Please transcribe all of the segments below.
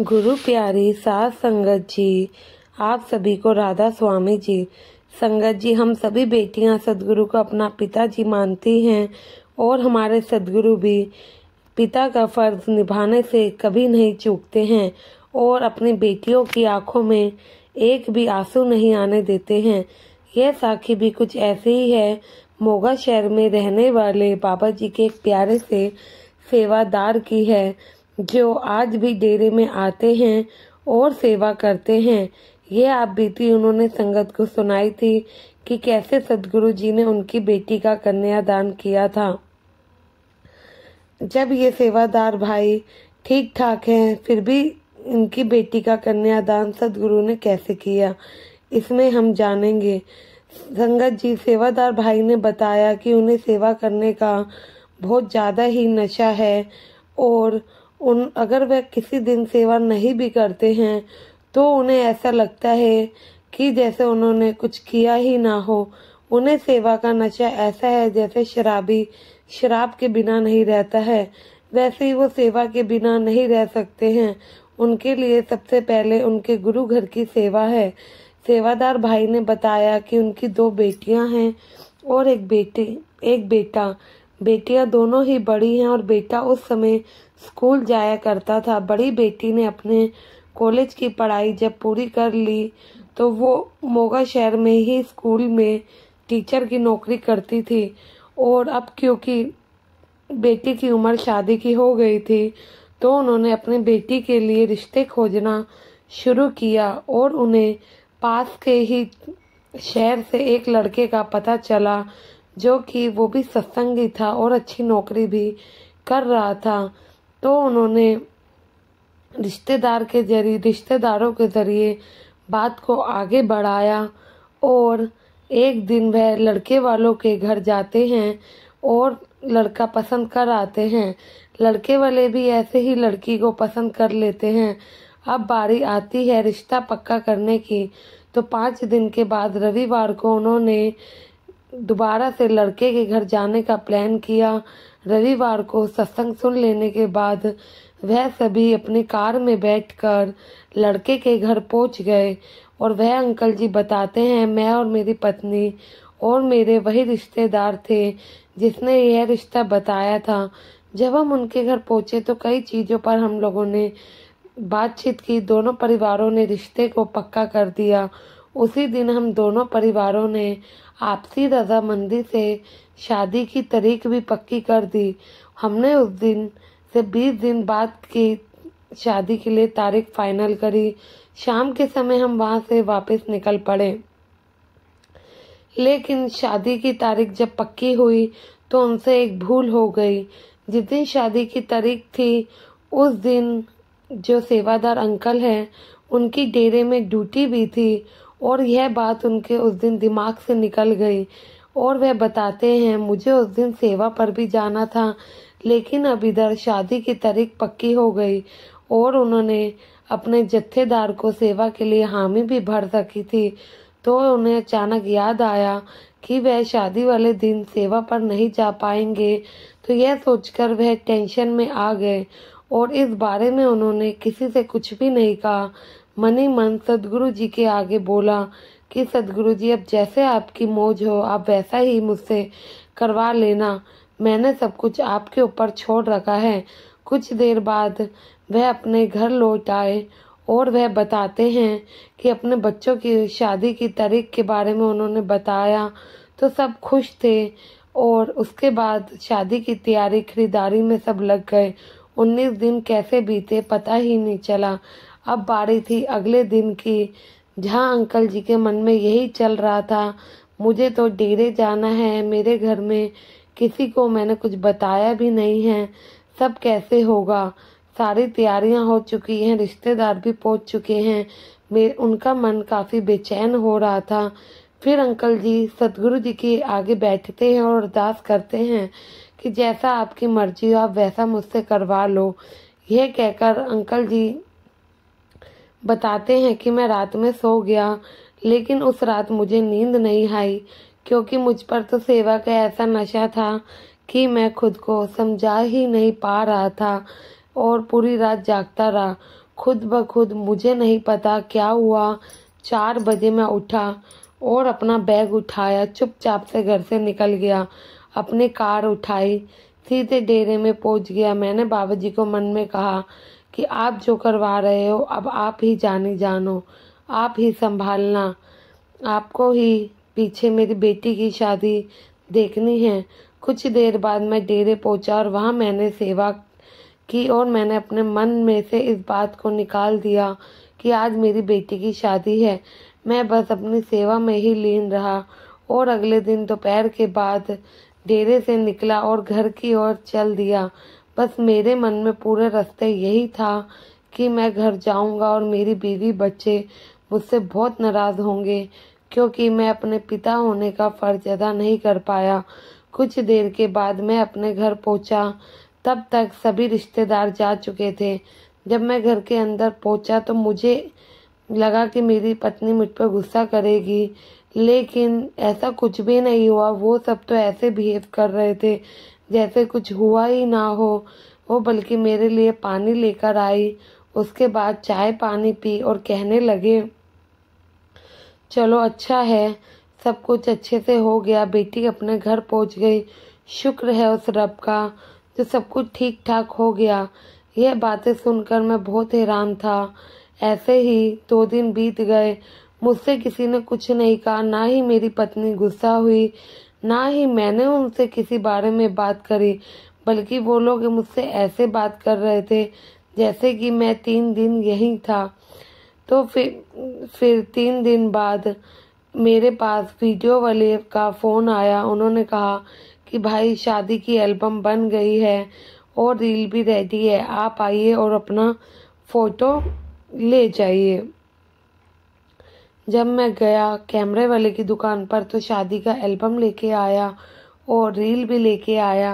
गुरु प्यारी सास संगत जी आप सभी को राधा स्वामी जी संगत जी हम सभी बेटियां सदगुरु को अपना पिता जी मानती हैं और हमारे सदगुरु भी पिता का फर्ज निभाने से कभी नहीं चूकते हैं और अपनी बेटियों की आंखों में एक भी आंसू नहीं आने देते हैं यह साखी भी कुछ ऐसे ही है मोगा शहर में रहने वाले बाबा जी के एक प्यारे से सेवादार की है जो आज भी डेरे में आते हैं और सेवा करते हैं ये आप बीती उन्होंने संगत को सुनाई थी कि कैसे सदगुरु जी ने उनकी बेटी का कन्यादान किया था जब ये सेवादार भाई ठीक ठाक हैं फिर भी इनकी बेटी का कन्यादान सदगुरु ने कैसे किया इसमें हम जानेंगे संगत जी सेवादार भाई ने बताया कि उन्हें सेवा करने का बहुत ज़्यादा ही नशा है और उन अगर वह किसी दिन सेवा नहीं भी करते हैं तो उन्हें ऐसा लगता है कि जैसे उन्होंने कुछ किया ही ना हो उन्हें सेवा का नशा ऐसा है जैसे शराबी शराब के बिना नहीं रहता है वैसे ही वो सेवा के बिना नहीं रह सकते हैं उनके लिए सबसे पहले उनके गुरु घर की सेवा है सेवादार भाई ने बताया कि उनकी दो बेटियां हैं और एक बेटी एक बेटा बेटियां दोनों ही बड़ी हैं और बेटा उस समय स्कूल जाया करता था बड़ी बेटी ने अपने कॉलेज की पढ़ाई जब पूरी कर ली तो वो मोगा शहर में ही स्कूल में टीचर की नौकरी करती थी और अब क्योंकि बेटी की उम्र शादी की हो गई थी तो उन्होंने अपनी बेटी के लिए रिश्ते खोजना शुरू किया और उन्हें पास के ही शहर से एक लड़के का पता चला जो कि वो भी सत्संगी था और अच्छी नौकरी भी कर रहा था तो उन्होंने रिश्तेदार के जरिए रिश्तेदारों के ज़रिए बात को आगे बढ़ाया और एक दिन वह लड़के वालों के घर जाते हैं और लड़का पसंद कर आते हैं लड़के वाले भी ऐसे ही लड़की को पसंद कर लेते हैं अब बारी आती है रिश्ता पक्का करने की तो पाँच दिन के बाद रविवार को उन्होंने दोबारा से लड़के के घर जाने का प्लान किया रविवार को सत्संग सुन लेने के बाद वह सभी अपनी कार में बैठकर लड़के के घर पहुंच गए और वह अंकल जी बताते हैं मैं और मेरी पत्नी और मेरे वही रिश्तेदार थे जिसने यह रिश्ता बताया था जब हम उनके घर पहुंचे तो कई चीज़ों पर हम लोगों ने बातचीत की दोनों परिवारों ने रिश्ते को पक्का कर दिया उसी दिन हम दोनों परिवारों ने आपसी रजामंदी से शादी की तारीख भी पक्की कर दी हमने उस दिन से बीस दिन बाद की शादी के लिए तारीख फाइनल करी शाम के समय हम वहाँ से वापस निकल पड़े लेकिन शादी की तारीख जब पक्की हुई तो उनसे एक भूल हो गई जिस दिन शादी की तारीख थी उस दिन जो सेवादार अंकल है उनकी डेरे में ड्यूटी भी थी और यह बात उनके उस दिन दिमाग से निकल गई और वह बताते हैं मुझे उस दिन सेवा पर भी जाना था लेकिन अब इधर शादी की तारीख पक्की हो गई और उन्होंने अपने जत्थेदार को सेवा के लिए हामी भी भर सकी थी तो उन्हें अचानक याद आया कि वह शादी वाले दिन सेवा पर नहीं जा पाएंगे तो यह सोचकर वह टेंशन में आ गए और इस बारे में उन्होंने किसी से कुछ भी नहीं कहा मनी मन सदगुरु जी के आगे बोला कि सदगुरु जी अब जैसे आपकी मौज हो आप वैसा ही मुझसे करवा लेना मैंने सब कुछ आपके ऊपर छोड़ रखा है कुछ देर बाद वह अपने घर लौट आए और वह बताते हैं कि अपने बच्चों की शादी की तारीख के बारे में उन्होंने बताया तो सब खुश थे और उसके बाद शादी की तैयारी खरीदारी में सब लग गए उन्नीस दिन कैसे बीते पता ही नहीं चला अब बारी थी अगले दिन की जहाँ अंकल जी के मन में यही चल रहा था मुझे तो डेरे जाना है मेरे घर में किसी को मैंने कुछ बताया भी नहीं है सब कैसे होगा सारी तैयारियां हो चुकी हैं रिश्तेदार भी पहुंच चुके हैं मेरे उनका मन काफ़ी बेचैन हो रहा था फिर अंकल जी सतगुरु जी के आगे बैठते हैं और अरदास करते हैं कि जैसा आपकी मर्जी हो आप वैसा मुझसे करवा लो यह कहकर अंकल जी बताते हैं कि मैं रात में सो गया लेकिन उस रात मुझे नींद नहीं आई क्योंकि मुझ पर तो सेवा का ऐसा नशा था कि मैं खुद को समझा ही नहीं पा रहा था और पूरी रात जागता रहा खुद ब खुद मुझे नहीं पता क्या हुआ चार बजे मैं उठा और अपना बैग उठाया चुपचाप से घर से निकल गया अपनी कार उठाई सीधे डेरे में पहुंच गया मैंने बाबा जी को मन में कहा कि आप जो करवा रहे हो अब आप ही जाने जानो आप ही संभालना आपको ही पीछे मेरी बेटी की शादी देखनी है कुछ देर बाद मैं डेरे पहुंचा और वहां मैंने सेवा की और मैंने अपने मन में से इस बात को निकाल दिया कि आज मेरी बेटी की शादी है मैं बस अपनी सेवा में ही लीन रहा और अगले दिन दोपहर के बाद डेरे से निकला और घर की ओर चल दिया बस मेरे मन में पूरे रास्ते यही था कि मैं घर जाऊंगा और मेरी बीवी बच्चे मुझसे बहुत नाराज़ होंगे क्योंकि मैं अपने पिता होने का फ़र्ज अदा नहीं कर पाया कुछ देर के बाद मैं अपने घर पहुंचा तब तक सभी रिश्तेदार जा चुके थे जब मैं घर के अंदर पहुंचा तो मुझे लगा कि मेरी पत्नी मुझ पर गुस्सा करेगी लेकिन ऐसा कुछ भी नहीं हुआ वो सब तो ऐसे बिहेव कर रहे थे जैसे कुछ हुआ ही ना हो वो बल्कि मेरे लिए पानी लेकर आई उसके बाद चाय पानी पी और कहने लगे चलो अच्छा है सब कुछ अच्छे से हो गया बेटी अपने घर पहुंच गई शुक्र है उस रब का जो सब कुछ ठीक ठाक हो गया यह बातें सुनकर मैं बहुत हैरान था ऐसे ही दो दिन बीत गए मुझसे किसी ने कुछ नहीं कहा ना ही मेरी पत्नी गुस्सा हुई ना ही मैंने उनसे किसी बारे में बात करी बल्कि वो लोग मुझसे ऐसे बात कर रहे थे जैसे कि मैं तीन दिन यहीं था तो फिर फिर तीन दिन बाद मेरे पास वीडियो वाले का फ़ोन आया उन्होंने कहा कि भाई शादी की एल्बम बन गई है और रील भी रेडी है आप आइए और अपना फ़ोटो ले जाइए जब मैं गया कैमरे वाले की दुकान पर तो शादी का एल्बम लेके आया और रील भी लेके आया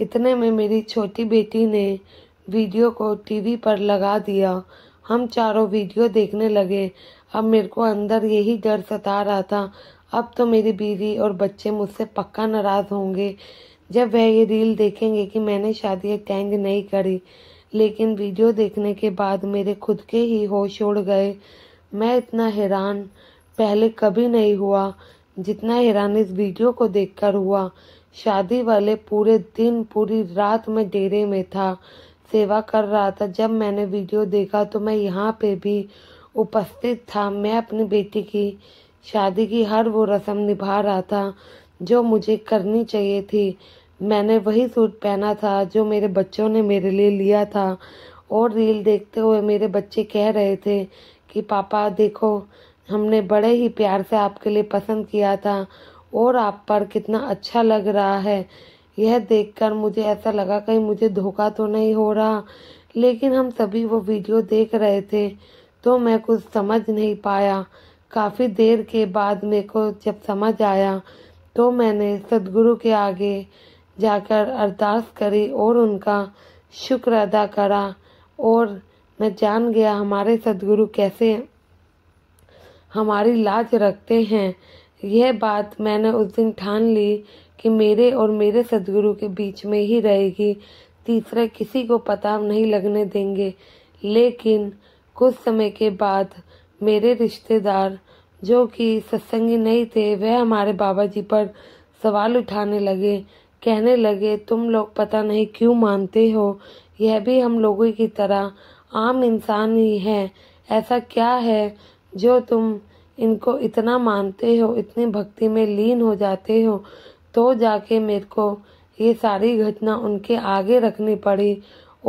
इतने में मेरी छोटी बेटी ने वीडियो को टीवी पर लगा दिया हम चारों वीडियो देखने लगे अब मेरे को अंदर यही डर सता रहा था अब तो मेरी बीवी और बच्चे मुझसे पक्का नाराज़ होंगे जब वह ये रील देखेंगे कि मैंने शादी अटेंड नहीं करी लेकिन वीडियो देखने के बाद मेरे खुद के ही होश उड़ गए मैं इतना हैरान पहले कभी नहीं हुआ जितना हैरान इस वीडियो को देखकर हुआ शादी वाले पूरे दिन पूरी रात में डेरे में था सेवा कर रहा था जब मैंने वीडियो देखा तो मैं यहाँ पे भी उपस्थित था मैं अपनी बेटी की शादी की हर वो रस्म निभा रहा था जो मुझे करनी चाहिए थी मैंने वही सूट पहना था जो मेरे बच्चों ने मेरे लिए लिया था और रील देखते हुए मेरे बच्चे कह रहे थे कि पापा देखो हमने बड़े ही प्यार से आपके लिए पसंद किया था और आप पर कितना अच्छा लग रहा है यह देखकर मुझे ऐसा लगा कहीं मुझे धोखा तो नहीं हो रहा लेकिन हम सभी वो वीडियो देख रहे थे तो मैं कुछ समझ नहीं पाया काफ़ी देर के बाद मेरे को जब समझ आया तो मैंने सदगुरु के आगे जाकर अरदास करी और उनका शुक्र अदा करा और मैं जान गया हमारे सदगुरु कैसे हमारी लाज रखते हैं यह बात मैंने उस दिन ठान ली कि मेरे और मेरे सदगुरु के बीच में ही रहेगी तीसरे किसी को पता नहीं लगने देंगे लेकिन कुछ समय के बाद मेरे रिश्तेदार जो कि सत्संगी नहीं थे वह हमारे बाबा जी पर सवाल उठाने लगे कहने लगे तुम लोग पता नहीं क्यों मानते हो यह भी हम लोगों की तरह आम इंसान ही हैं ऐसा क्या है जो तुम इनको इतना मानते हो इतनी भक्ति में लीन हो जाते हो तो जाके मेरे को ये सारी घटना उनके आगे रखनी पड़ी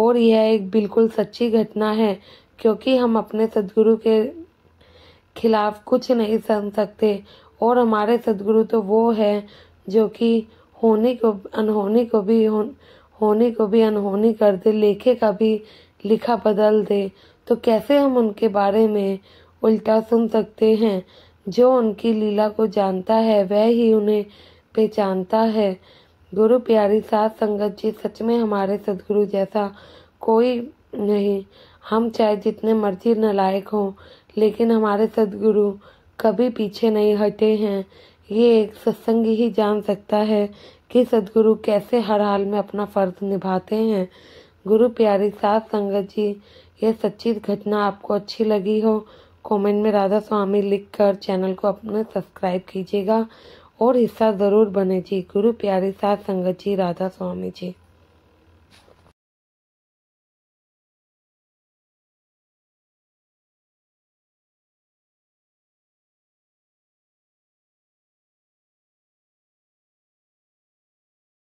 और यह एक बिल्कुल सच्ची घटना है क्योंकि हम अपने सदगुरु के खिलाफ कुछ नहीं सह सकते और हमारे सदगुरु तो वो है जो कि होने को अनहोनी को भी हो, होने को भी अनहोनी कर दे लेखे का भी लिखा बदल दे तो कैसे हम उनके बारे में उल्टा सुन सकते हैं जो उनकी लीला को जानता है वह ही उन्हें पहचानता है गुरु प्यारी सात संगत जी सच में हमारे सदगुरु जैसा कोई नहीं हम चाहे जितने मर्जी नलायक हों लेकिन हमारे सदगुरु कभी पीछे नहीं हटे हैं ये एक सत्संग ही जान सकता है कि सदगुरु कैसे हर हाल में अपना फर्ज निभाते हैं गुरु प्यारी सात संगत जी यह सच्ची घटना आपको अच्छी लगी हो कमेंट में राधा स्वामी लिखकर चैनल को अपने सब्सक्राइब कीजिएगा और हिस्सा ज़रूर बने जी गुरु प्यारी सात संगत जी राधा स्वामी जी